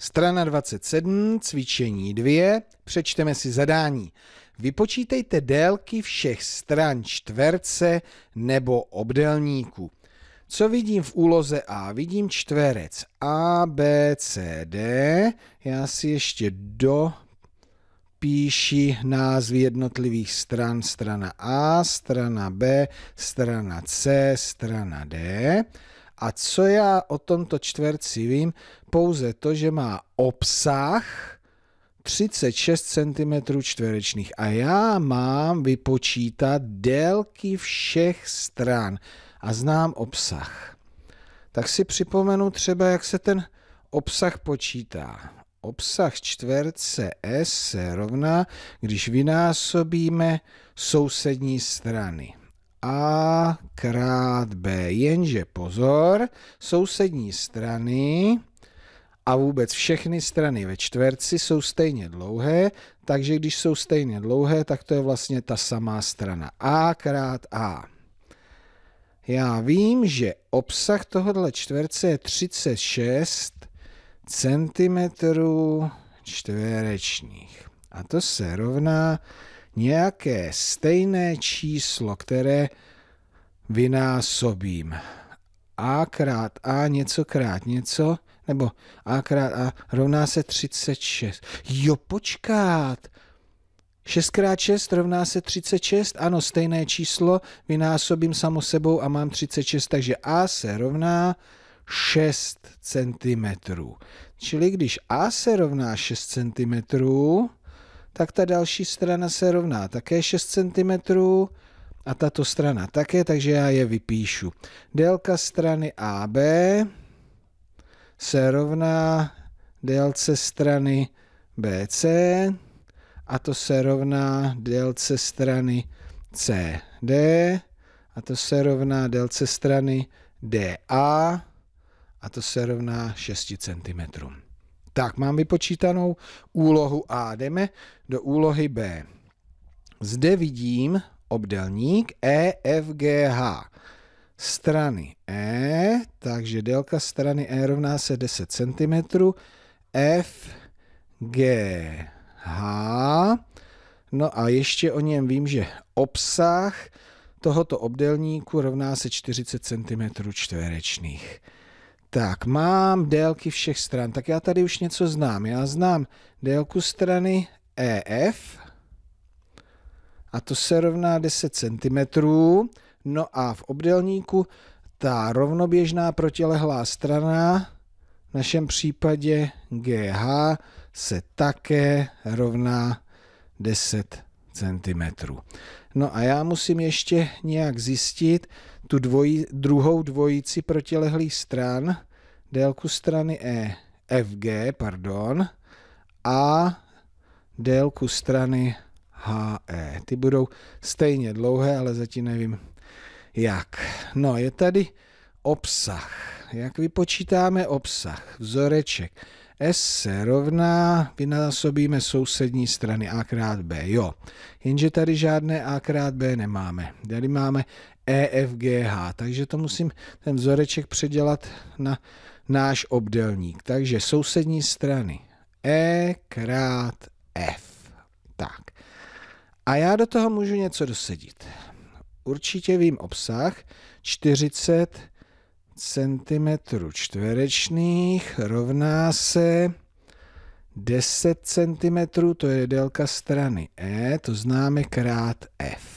Strana 27, cvičení 2, přečteme si zadání. Vypočítejte délky všech stran čtverce nebo obdelníku. Co vidím v úloze A? Vidím čtverec A, B, C, D. Já si ještě do píši názvy jednotlivých stran. Strana A, strana B, strana C, strana D. A co já o tomto čtverci vím? Pouze to, že má obsah 36 cm čtverečných a já mám vypočítat délky všech stran a znám obsah. Tak si připomenu třeba, jak se ten obsah počítá. Obsah čtverce S se rovná, když vynásobíme sousední strany. A krát B. Jenže pozor, sousední strany a vůbec všechny strany ve čtverci jsou stejně dlouhé, takže když jsou stejně dlouhé, tak to je vlastně ta samá strana. A krát A. Já vím, že obsah tohohle čtverce je 36 cm čtverečních. A to se rovná nějaké stejné číslo, které vynásobím. A krát A něco krát něco, nebo A krát A rovná se 36. Jo, počkat! 6 krát 6 rovná se 36, ano, stejné číslo, vynásobím samo sebou a mám 36, takže A se rovná 6 cm. Čili když A se rovná 6 cm, tak ta další strana se rovná také 6 cm a tato strana také, takže já je vypíšu. Délka strany AB se rovná délce strany BC a to se rovná délce strany CD a to se rovná délce strany DA a to se rovná 6 cm. Tak, mám vypočítanou úlohu A. Jdeme do úlohy B. Zde vidím obdelník E, F, G, H. Strany E, takže délka strany E rovná se 10 cm. F, G, H. No a ještě o něm vím, že obsah tohoto obdelníku rovná se 40 cm čtverečných. Tak, mám délky všech stran. Tak já tady už něco znám. Já znám délku strany EF a to se rovná 10 cm. No a v obdélníku ta rovnoběžná protilehlá strana, v našem případě GH, se také rovná 10 cm. No a já musím ještě nějak zjistit, tu dvoji, druhou dvojici protilehlých stran, délku strany E, FG, pardon, a délku strany HE. Ty budou stejně dlouhé, ale zatím nevím jak. No, je tady obsah. Jak vypočítáme obsah? Vzoreček. S se rovná, vynásobíme sousední strany A krát B, jo. Jenže tady žádné A krát B nemáme. Tady máme E, F, G, H, takže to musím ten vzoreček předělat na náš obdelník. Takže sousední strany E krát F. Tak. A já do toho můžu něco dosedit. Určitě vím obsah. 40 cm čtverečných rovná se 10 cm, to je délka strany E, to známe krát F.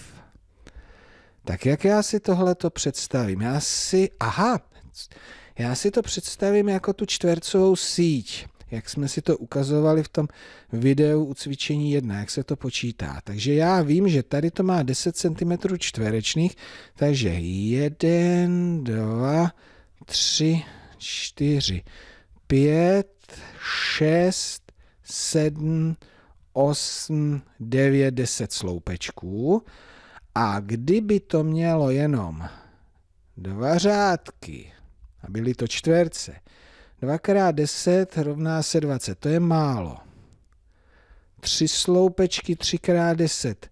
Tak jak já si tohle to představím? Já si, aha, já si to představím jako tu čtvercovou síť, jak jsme si to ukazovali v tom videu u cvičení 1, jak se to počítá. Takže já vím, že tady to má 10 cm čtverečných, takže 1, 2, tři, čtyři, pět, šest, sedm, osm, devět, deset sloupečků. A kdyby to mělo jenom dva řádky, a byly to čtverce, dvakrát deset rovná se dvacet to je málo. tři sloupečky třikrát deset, 10,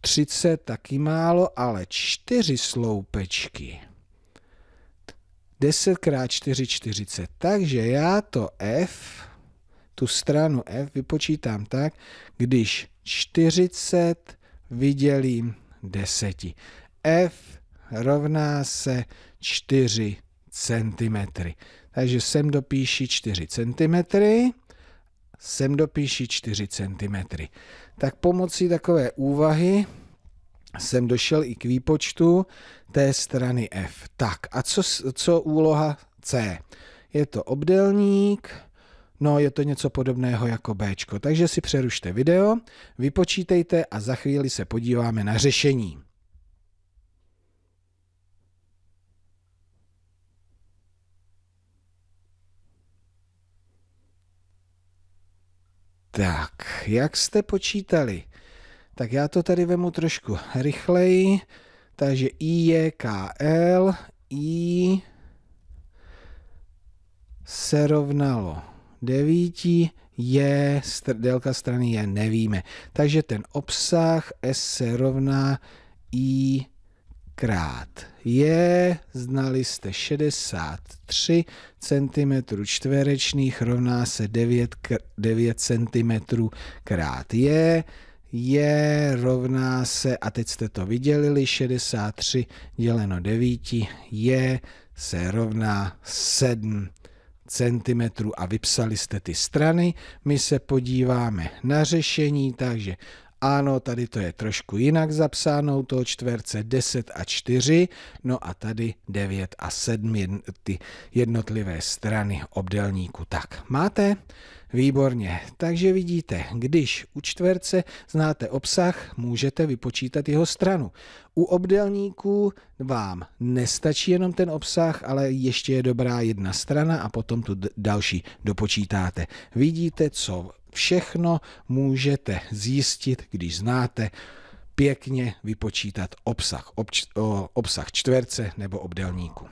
30 taky málo, ale 4 sloupečky 10 x 4, 40. Takže já to f, tu stranu f vypočítám tak, když 40 vydělím 10. f rovná se 4 cm. Takže sem dopíši 4 cm, sem dopíši 4 cm. Tak pomocí takové úvahy jsem došel i k výpočtu té strany F. Tak a co, co úloha C? Je to obdelník, no je to něco podobného jako B. Takže si přerušte video, vypočítejte a za chvíli se podíváme na řešení. Tak, jak jste počítali? Tak já to tady vemu trošku rychleji. Takže I je KL, I se rovnalo 9, je, str délka strany je, nevíme. Takže ten obsah S se rovná I krát je, znali jste 63 cm čtverečných, rovná se 9, 9 cm krát je, je rovná se, a teď jste to vydělili 63 děleno 9 je se rovná 7 cm a vypsali jste ty strany. My se podíváme na řešení, takže ano, tady to je trošku jinak zapsáno, To čtverce 10 a 4, no a tady 9 a 7 ty jednotlivé strany obdelníku. Tak, máte? Výborně, takže vidíte, když u čtverce znáte obsah, můžete vypočítat jeho stranu. U obdelníků vám nestačí jenom ten obsah, ale ještě je dobrá jedna strana a potom tu další dopočítáte. Vidíte, co Všechno můžete zjistit, když znáte pěkně vypočítat obsah, obč, obsah čtverce nebo obdelníku.